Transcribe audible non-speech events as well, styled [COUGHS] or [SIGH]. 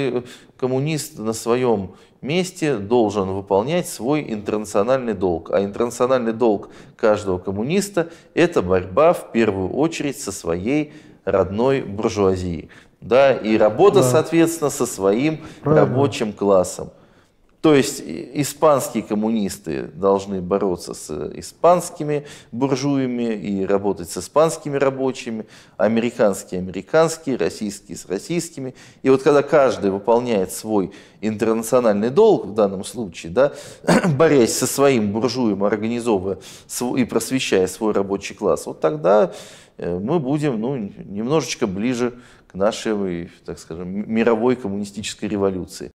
Э, коммунист на своем месте должен выполнять свой интернациональный долг. А интернациональный долг каждого коммуниста – это борьба в первую очередь со своей родной буржуазией. Да, и работа, да. соответственно, со своим Правильно. рабочим классом. То есть испанские коммунисты должны бороться с испанскими буржуями и работать с испанскими рабочими, американские – американские, российские – с российскими. И вот когда каждый выполняет свой интернациональный долг в данном случае, да, [COUGHS] борясь со своим буржуем, организовывая и просвещая свой рабочий класс, вот тогда э, мы будем ну, немножечко ближе к нашей, так скажем, мировой коммунистической революции.